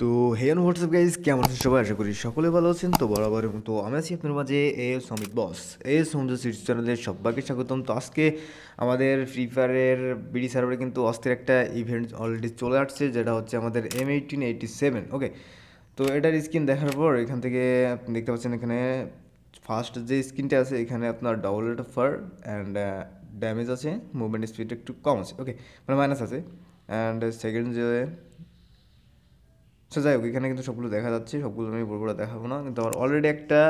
তো হেয়ান WhatsApp guys কেমন আছেন সবাই আশা করি সকলে ভালো আছেন তো বরাবর এবং তো আমি আছি আপনার মাঝে এ সমিত বস এ সমিত সিরিজ চ্যানেলের সবাইকে স্বাগতম তো আজকে আমাদের ফ্রি ফায়ারের বিডি সার্ভারে কিন্তু অস্থির একটা ইভেন্ট অলরেডি চলে আসছে যেটা হচ্ছে আমাদের M eighteen eighty seven okay তো এটার স্ক্রিন দেখার পর এখান থেকে আপনি দেখতে পাচ্ছেন এখানে ফার্স্ট যে স্ক্রিনটা আছে এখানে আপনার double rate of fire and damage আছে মুভমেন্ট স্পিড একটু কম আছে ওকে মানে মাইনাস আছে অ্যান্ড সেকেন্ড যে সো যাই হোক এখানে কিন্তু সবগুলো দেখা যাচ্ছে সবগুলো আমি বলবো দেখাবো না কিন্তু আমার অলরেডি একটা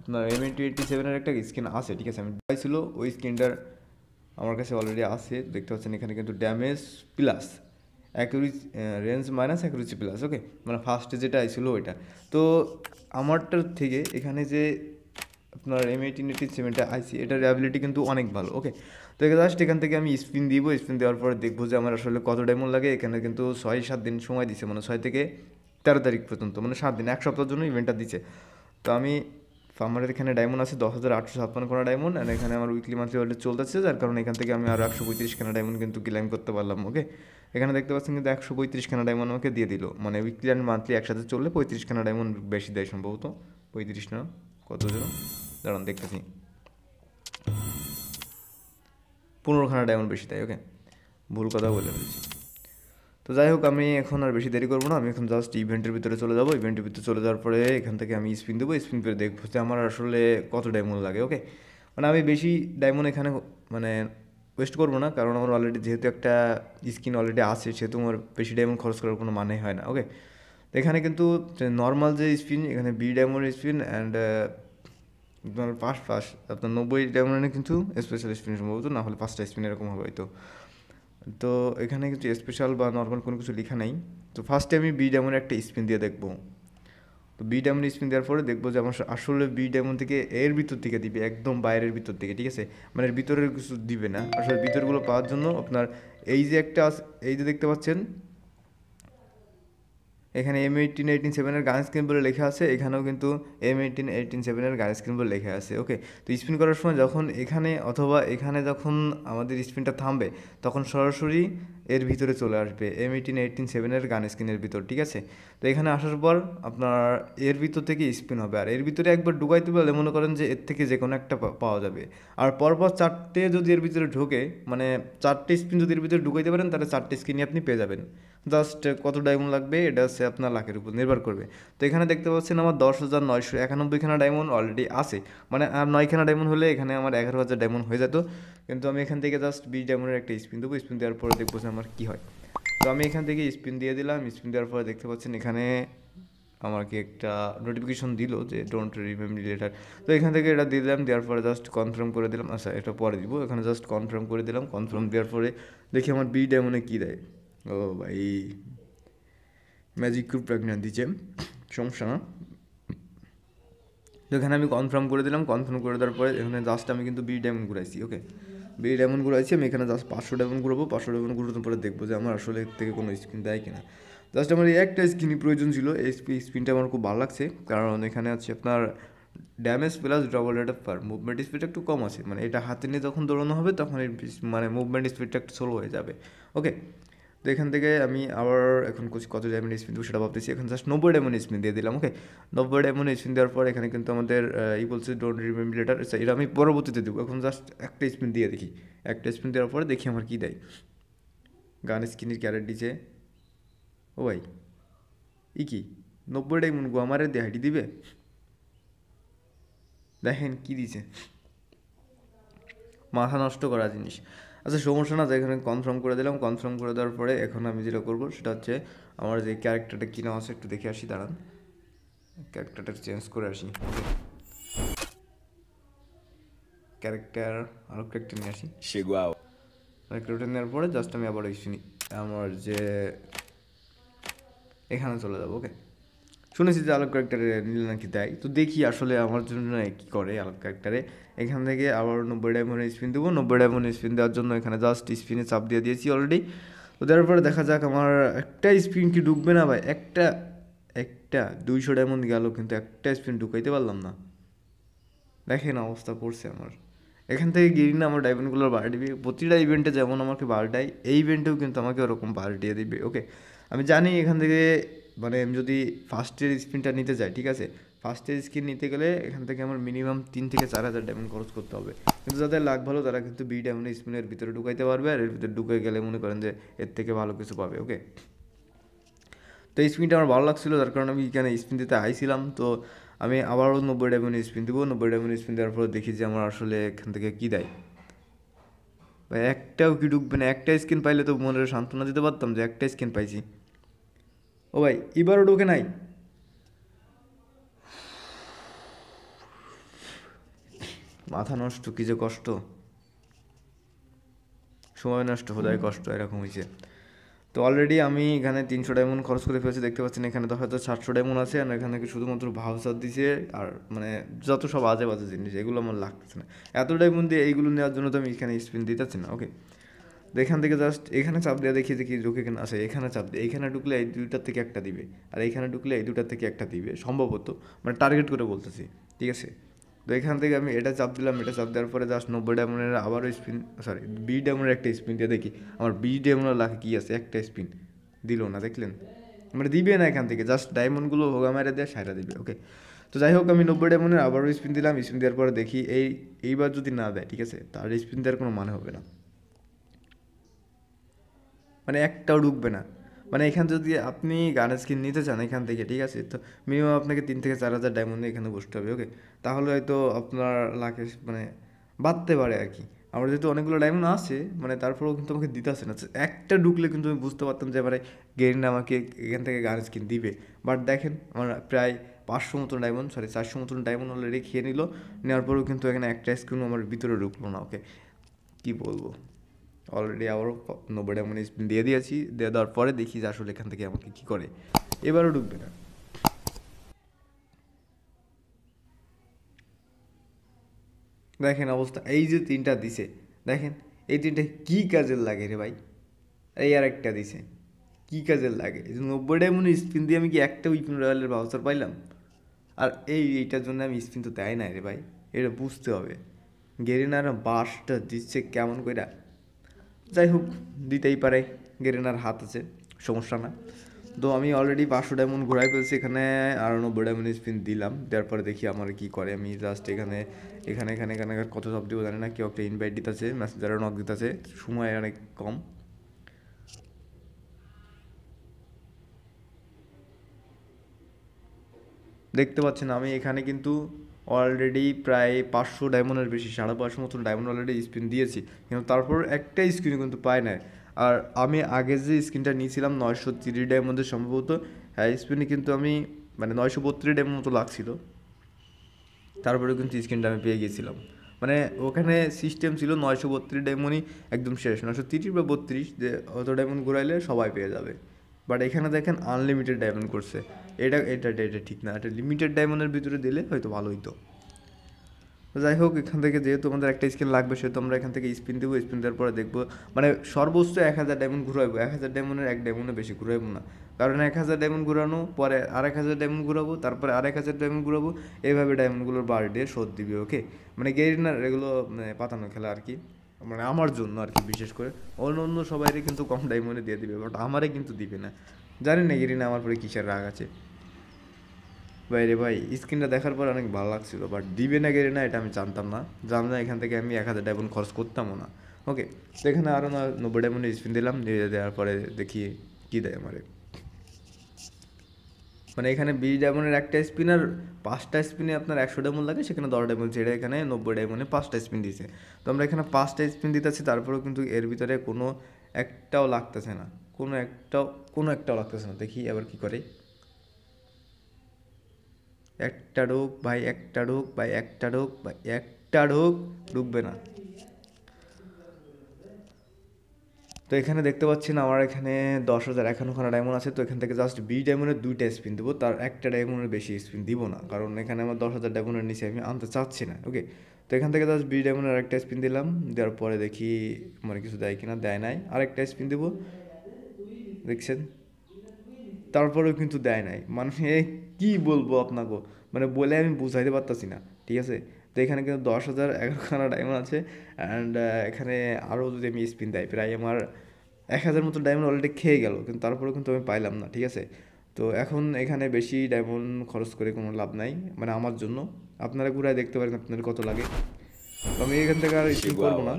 আপনার এম টোয়েন্টি সেভেনের একটা স্ক্রিন আছে ঠিক আছে আমি ছিল ওই স্ক্রিনটার আমার কাছে অলরেডি আছে দেখতে পাচ্ছেন এখানে কিন্তু damage plus accuracy range minus accuracy plus okay মানে ফার্স্টে যেটা আইছিল ওইটা তো আমারটার থেকে এখানে যে আপনার এইটিন এইটিন সেভেনটা আইসি এটার অ্যাবিলিটি কিন্তু অনেক ভালো ওকে তো জাস্ট এখান থেকে আমি স্পিন দিব স্পিন দেওয়ার পরে দেখবো যে আমার আসলে কত ডায়মন্ড লাগে এখানে কিন্তু ছয় সাত দিন সময় দিছে মানে ছয় থেকে তেরো তারিখ পর্যন্ত মানে সাত দিন এক সপ্তাহের জন্য ইভেন্টটা দিচ্ছে তো আমি আমার এখানে ডায়মন্ড আছে দশ হাজার আটশো ছাপ্পান্ন কোনো ডায়মন্ড আর এখানে আমার উইকলি মান্থলি ওয়ার্ল্ডে চলতেছে যার কারণে এখান থেকে আমি আরও একশো পঁয়ত্রিশ খানা ডায়মন্ড কিন্তু ক্লেম করতে পারলাম ওকে এখানে দেখতে পাচ্ছেন কিন্তু একশো পঁয়ত্রিশ খানা ডায়মন্ড আমাকে দিয়ে দিল মানে উইকলি অ্যান্ড মান্থলি একসাথে চললে পঁয়ত্রিশ খানা ডায়মন্ড বেশি দেয় সম্ভবত পঁয়ত্রিশ না কত দাঁড়ান দেখতেছি পনেরোখানা ডায়মন্ড বেশি তাই ওকে ভুল কথা বলে ফেলেছি তো যাই হোক আমি এখন আর বেশি দেরি করবো না আমি এখন জাস্ট ইভেন্টের ভিতরে চলে যাবো ইভেন্টের ভিতরে চলে যাওয়ার পরে এখান থেকে আমি স্পিন দেবো স্পিন করে দেখবো যে আমার আসলে কত ডায়মন্ড লাগে ওকে মানে আমি বেশি ডায়মন্ড এখানে মানে ওয়েস্ট করবো না কারণ আমার অলরেডি যেহেতু একটা স্কিন অলরেডি আছে সেহেতু আমার বেশি ডায়মন্ড খরচ করার কোনো মানে হয় না ওকে এখানে কিন্তু নর্মাল যে স্পিন এখানে বি ডায়মন্ড স্পিন অ্যান্ড আপনার পাঁচ পাস আপনার নব্বই মানে কিন্তু স্পেশাল স্পিন সম্ভবত না হলে পাঁচটা স্পিন এরকম হবে হয়তো তো এখানে কিন্তু স্পেশাল বা নর্মাল কোনো কিছু লেখা নাই তো ফার্স্টে আমি বি ডায়মন্ডে একটা স্পিন দিয়ে দেখব তো বি ডায়মন্ড স্পিন দেওয়ার পরে দেখবো যে আমার আসলে বি ডায়মন্ড থেকে এর ভিতর থেকে দিবে একদম বাইরের ভিতর থেকে ঠিক আছে মানে ভিতরের কিছু দিবে না আসলে ভিতরগুলো পাওয়ার জন্য আপনার এই যে একটা এই যে দেখতে পাচ্ছেন এখানে এম এইটিন এইটিন সেভেনের গান স্ক্রিন বলে লেখা আছে এখানেও কিন্তু এম এইটিন এইটিন সেভেনের গান স্ক্রিন বলে লেখা আছে ওকে তো স্পিন করার সময় যখন এখানে অথবা এখানে যখন আমাদের স্পিনটা থামবে তখন সরাসরি এর ভিতরে চলে আসবে এম এইটিন এইটিন সেভেনের গান স্ক্রিনের ভিতর ঠিক আছে তো এখানে আসার পর আপনার এর ভিতর থেকে স্পিন হবে আর এর ভিতরে একবার ডুবাইতে পারলে মনে করেন যে এর থেকে যে কোনো একটা পাওয়া যাবে আর পরপর চারটে যদি এর ভিতরে ঢোকে মানে চারটে স্পিন যদি এর ভিতরে ঢুকাইতে পারেন তাহলে চারটে স্ক্রিনই আপনি পেয়ে যাবেন জাস্ট কত ডায়মন্ড লাগবে এটা হচ্ছে আপনার লাখের উপর নির্ভর করবে তো এখানে দেখতে পাচ্ছেন আমার দশ হাজার নয়শো একানব্বইখানা ডায়মন্ড অলরেডি আছে মানে আর নয়খানা ডায়মন্ড হলে এখানে আমার এগারো হাজার ডায়মন্ড হয়ে যেত কিন্তু আমি এখান থেকে জাস্ট বিশ ডায়মন্ডের একটা স্পিন দেবো স্পিন দেওয়ার পরে দেখবো যে আমার কী হয় তো আমি এখান থেকে স্পিন দিয়ে দিলাম স্পিন দেওয়ার পরে দেখতে পাচ্ছেন এখানে আমাকে একটা নোটিফিকেশন দিল যে ডোন্ট রিমেম্বর লেটার তো এখান থেকে এটা দিয়ে দিলাম দেওয়ার পরে জাস্ট কনফার্ম করে দিলাম আচ্ছা এটা পরে দিব এখানে জাস্ট কনফার্ম করে দিলাম কনফার্ম দেওয়ার পরে দেখি আমার বি ডায়মন্ডে কী দেয় ও ভাই ম্যাজিক ক্রুপ প্রাগনার দিচ্ছে সমস্যা না তো এখানে আমি কনফার্ম করে দিলাম কনফার্ম করে দেওয়ার পরে এখানে জাস্ট আমি কিন্তু বি ডায়মন্ড ঘুরাইছি ওকে বি ডায়মন্ড ঘুরাইছি আমি এখানে জাস্ট পাঁচশো ডায়মন্ড ঘুরবো পাঁচশো ডায়মন্ড ঘুরতে পরে দেখবো যে আমার আসলে এর থেকে কোনো স্ক্রিন দেয় কিনা জাস্ট আমার এই একটা স্কিনই প্রয়োজন ছিল এই স্ক্রিনটা আমার খুব ভালো লাগছে কারণ এখানে আছে আপনার damage plus double rate of fire movement স্পিডটা একটু কম আছে মানে এটা হাতে নিয়ে যখন দৌড়ানো হবে তখন মানে মুভমেন্ট স্পিডটা একটু স্লো হয়ে যাবে ওকে তো এখান থেকে আমি আবার এখন কত ডায়মন্ড স্পিন দেবো সেটা ভাবতেছি এখন জাস্ট নব্বই ডায়মন্ড স্পিন দিয়ে দিলাম ওকে নব্বই ডায়মন্ড স্পিন দেওয়ার পর এখানে কিন্তু আমাদের ই বলছে ডোন্ট রিমেম্বি লেটার এটা আমি পরবর্তীতে দেবো এখন জাস্ট একটা স্পিন দিয়ে দেখি একটা স্পিন দেওয়ার পরে দেখি আমার কী দেয় গান স্কিনের ক্যারেট দিছে ও ভাই ই কি নব্বই ডায়মন্ড গো আমারে দেহাটি দিবে দেখেন কী দিছে মাথা নষ্ট করা জিনিস আচ্ছা সমস্যা না এখানে কনফার্ম করে দিলাম কনফার্ম করে দেওয়ার পরে এখন আমি যেটা করবো সেটা হচ্ছে আমার যে ক্যারেক্টারটা কিনা আছে একটু দেখে আসি দাঁড়ান ক্যারেক্টারটা চেঞ্জ করে আসি ক্যারেক্টার আরও ক্যারেক্টার নিয়ে আসি সেগুয়াও ক্যারেক্টারটা নেওয়ার পরে জাস্ট আমি আবার ওই আমার যে এখানে চলে যাবো ওকে শুনেছি যে আলোক ক্যারেক্টারে নিলে নাকি দেয় তো দেখি আসলে আমার জন্য কী করে আলোক ক্যারেক্টারে এখান থেকে আবার নব্বই ডায়মন্ড স্পিন দেবো নব্বই ডায়মন্ড স্পিন দেওয়ার জন্য এখানে জাস্ট স্পিনে চাপ দিয়ে দিয়েছি অলরেডি তো দেওয়ার পরে দেখা যাক আমার একটা স্পিন কি ঢুকবে না ভাই একটা একটা দুইশো ডায়মন্ড গেল কিন্তু একটা স্পিন ঢুকাইতে পারলাম না দেখেন অবস্থা পড়ছে আমার এখান থেকে না আমার ডায়মন্ডগুলো বাড়িয়ে প্রতিটা ইভেন্টে যেমন আমাকে বাড়টাই এই ইভেন্টেও কিন্তু আমাকে ওরকম দিয়ে দিবে ওকে আমি জানি এখান থেকে মানে আমি যদি ফার্স্ট ইয়ার স্ক্রিনটা নিতে যাই ঠিক আছে ফার্স্ট ইয়ার স্ক্রিন নিতে গেলে এখান থেকে আমার মিনিমাম তিন থেকে চার হাজার ডায়মন্ড খরচ করতে হবে কিন্তু যাদের লাগ ভালো তারা কিন্তু বি ডায়মন্ড স্পিনের ভিতরে ঢুকাইতে পারবে আর এর ভিতরে ঢুকে গেলে মনে করেন যে এর থেকে ভালো কিছু পাবে ওকে তো এই স্পিনটা আমার ভালো লাগছিলো তার কারণে আমি এখানে স্পিন দিতে আইছিলাম তো আমি আবারও নব্বই ডায়মন্ড স্পিন দেবো নব্বই ডায়মন্ড স্পিন দেওয়ার পরে দেখি যে আমার আসলে এখান থেকে কী দেয় বা একটাও কি ঢুকবে না একটা স্ক্রিন পাইলে তো মনে সান্ত্বনা দিতে পারতাম যে একটা স্ক্রিন পাইছি ও ভাই এবারও ঢোকে নাই মাথা নষ্ট কী যে কষ্ট সময় নষ্ট হোদায় কষ্ট এরকম হয়েছে তো অলরেডি আমি এখানে তিনশো ডায়মন্ড খরচ করে ফেলেছি দেখতে পাচ্ছেন এখানে তো হয়তো সাতশো ডায়মন্ড আছে আর এখানে শুধুমাত্র ভাউচার দিছে আর মানে যত সব আজে বাজে জিনিস এগুলো আমার লাগতেছে না এত ডায়মন্ড দিয়ে এইগুলো নেওয়ার জন্য তো আমি এখানে স্পিন দিতেছি না ওকে তো এখান থেকে জাস্ট এখানে চাপ দেওয়া দেখি যে কি ঝুঁকি কিনা আসে এখানে চাপ দিয়ে এখানে ঢুকলে এই দুইটার থেকে একটা দিবে আর এখানে ঢুকলে এই দুটার থেকে একটা দিবে সম্ভবত মানে টার্গেট করে বলতেছি ঠিক আছে তো এখান থেকে আমি এটা চাপ দিলাম এটা চাপ দেওয়ার পরে জাস্ট নব্বই ডায়মন্ডের আবারও স্পিন সরি বি ডায়মন্ডের একটা স্পিন দিয়ে দেখি আমার বি ডায়মন্ডের লাখে কী আছে একটা স্পিন দিল না দেখলেন মানে দিবে না এখান থেকে জাস্ট ডায়মন্ডগুলো হোগা মেরে দেয় সাইরা দিবে ওকে তো যাই হোক আমি নব্বই ডায়মন্ডের আবারও স্পিন দিলাম স্পিন দেওয়ার পরে দেখি এই এইবার যদি না দেয় ঠিক আছে তার স্পিন দেওয়ার কোনো মানে হবে না মানে একটাও ঢুকবে না মানে এখান যদি আপনি গানের স্কিন নিতে চান এখান থেকে ঠিক আছে তো মিনিমাম আপনাকে তিন থেকে চার হাজার ডায়মন্ড এখানে বসতে হবে ওকে তাহলে হয়তো আপনার লাখে মানে বাড়তে পারে আর কি আমার যেহেতু অনেকগুলো ডায়মন্ড আছে মানে তারপরেও কিন্তু আমাকে দিতে আসে না একটা ঢুকলে কিন্তু আমি বুঝতে পারতাম যে এবারে মানে গেরিন আমাকে এখান থেকে গান স্কিন দিবে বাট দেখেন আমার প্রায় পাঁচশো মতন ডায়মন্ড সরি চারশো মতন ডায়মন্ড অলরেডি খেয়ে নিল নেওয়ার পরেও কিন্তু এখানে একটা স্ক্রিন আমার ভিতরে ঢুকলো না ওকে কী বলবো অলরেডি আবারও নব্বই ডায়মন্ড মানে স্পিন দিয়ে দিয়েছি দিয়ে দেওয়ার পরে দেখি যে আসলে এখান থেকে আমাকে কী করে এবারও ঢুকবে না দেখেন অবস্থা এই যে তিনটা দিছে দেখেন এই তিনটা কী কাজের লাগে রে ভাই এই আর একটা দিছে কী কাজের লাগে এই নব্বই ডায়মন্ড স্পিন দিয়ে আমি কি একটা উইপিন রয়্যালের ভাউচার পাইলাম আর এই এইটার জন্য আমি স্পিন তো দেয় না রে ভাই এটা বুঝতে হবে গেরিনারা বাসটা দিচ্ছে কেমন করে যাই হোক দিতেই পারে গেরেনার হাত আছে সমস্যা না তো আমি অলরেডি পাঁচশো ডায়মন্ড ঘোরাই ফেলছি এখানে আরও নব্বই ডায়মন্ড স্পিন দিলাম দেওয়ার পরে দেখি আমার কি করে আমি জাস্ট এখানে এখানে এখানে এখানে কত সব দিব জানি না কেউ একটা ইনভাইট ম্যাসেজ মেসেঞ্জারও নক দিতেছে সময় অনেক কম দেখতে পাচ্ছেন আমি এখানে কিন্তু অলরেডি প্রায় পাঁচশো ডায়মন্ডের বেশি সাড়ে পাঁচশো মতন ডায়মন্ড অলরেডি স্পিন দিয়েছি কিন্তু তারপর একটা স্ক্রিন কিন্তু পায় না আর আমি আগে যে স্ক্রিনটা নিয়েছিলাম নয়শো তিরিশ ডায়মন্ডের সম্ভবত হ্যাঁ স্ক্রিনে কিন্তু আমি মানে নয়শো বত্রিশ ডায়মন্ড মতো লাগছিল তারপরে কিন্তু স্ক্রিনটা আমি পেয়ে গিয়েছিলাম মানে ওখানে সিস্টেম ছিল নয়শো বত্রিশ ডায়মন্ডই একদম শেষ নয়শো তিরিশ বা বত্রিশ যে অত ডায়মন্ড ঘুরাইলে সবাই পেয়ে যাবে বাট এখানে দেখেন আনলিমিটেড ডায়মন্ড করছে এটা এটা এটা ঠিক না এটা লিমিটেড ডায়মন্ডের ভিতরে দিলে হয়তো ভালো হইতো যাই হোক এখান থেকে যেহেতু আমাদের একটা স্কিন লাগবে সেহেতু আমরা এখান থেকে স্পিন দেবো স্পিন দেওয়ার পরে দেখবো মানে সর্বোচ্চ এক হাজার ডায়মন্ড ঘুরাবো এক হাজার ডায়মন্ডের এক ডায়মন্ডে বেশি ঘুরাবো না কারণ এক হাজার ডায়মন্ড ঘুরানো পরে আরেক হাজার ডায়মন্ড ঘুরাবো তারপরে আরেক হাজার ডায়মন্ড ঘুরাবো এইভাবে ডায়মন্ডগুলোর দিয়ে শোধ দিবি ওকে মানে গেরিনার এগুলো মানে পাতানো খেলা আর কি মানে আমার জন্য আর কি বিশেষ করে অন্য অন্য সবাইরে কিন্তু কম ডায়মন্ডে দিয়ে দিবে বাট আমারে কিন্তু দিবে না জানি না এরি আমার পরে কিসের রাগ আছে বাইরে ভাই স্ক্রিনটা দেখার পর অনেক ভালো লাগছিল বাট দিবে না গেলে না এটা আমি জানতাম না জানলাম না এখান থেকে আমি এক হাজার ডায়মন্ড খরচ করতামও না ওকে সেখানে আরও না নব্বই ডায়মন্ডের স্ক্রিন দিলাম দিয়ে দেওয়ার পরে দেখি কী দেয় আমারে মানে এখানে বিশ ডায়মন্ডের একটা স্পিন আর পাঁচটা স্পিনে আপনার একশো ডায়মন্ড লাগে সেখানে দশ ডায়মন্ড যেটা এখানে নব্বই ডায়মন্ডে পাঁচটা স্পিন দিয়েছে তো আমরা এখানে পাঁচটা স্পিন দিতেছি তারপরেও কিন্তু এর ভিতরে কোনো একটাও লাগতেছে না কোনো একটাও কোনো একটাও লাগতেছে না দেখি আবার কি করে একটা ঢোক ভাই একটা ঢোক ভাই একটা ঢোক ভাই একটা ঢোক ডুববে না তো এখানে দেখতে পাচ্ছেন আমার এখানে দশ হাজার একান্নখানা ডায়মন্ড আছে তো এখান থেকে জাস্ট বি ডায়মন্ডের দুইটা স্পিন দেবো তার একটা ডায়মন্ডের বেশি স্পিন দিব না কারণ এখানে আমার দশ হাজার ডায়মন্ডের নিচে আমি আনতে চাচ্ছি না ওকে তো এখান থেকে জাস্ট বি ডায়মন্ডের আরেকটা স্পিন দিলাম দেওয়ার পরে দেখি মানে কিছু দেয় কিনা দেয় নাই আরেকটা স্পিন দেবো দেখছেন তারপরেও কিন্তু দেয় নাই মানে কি বলবো আপনাকে মানে বলে আমি বুঝাইতে পারতাছি না ঠিক আছে তো এখানে কিন্তু দশ হাজার এগারোখানা ডায়মন্ড আছে অ্যান্ড এখানে আরও যদি আমি স্পিন দেয় প্রায় আমার এক হাজার মতো ডায়মন্ড অলরেডি খেয়ে গেল কিন্তু তারপরেও কিন্তু আমি পাইলাম না ঠিক আছে তো এখন এখানে বেশি ডায়মন্ড খরচ করে কোনো লাভ নাই মানে আমার জন্য আপনারা ঘুরায় দেখতে পারেন আপনাদের কত লাগে তো আমি এখান থেকে আর স্পিন করবো না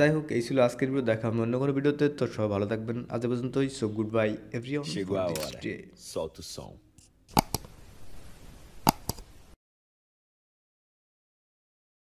যাই হোক এই ছিল আজকের ভিডিও দেখা হবে অন্য কোনো ভিডিওতে তো সবাই ভালো থাকবেন আজ পর্যন্তই সো গুড বাই এভরি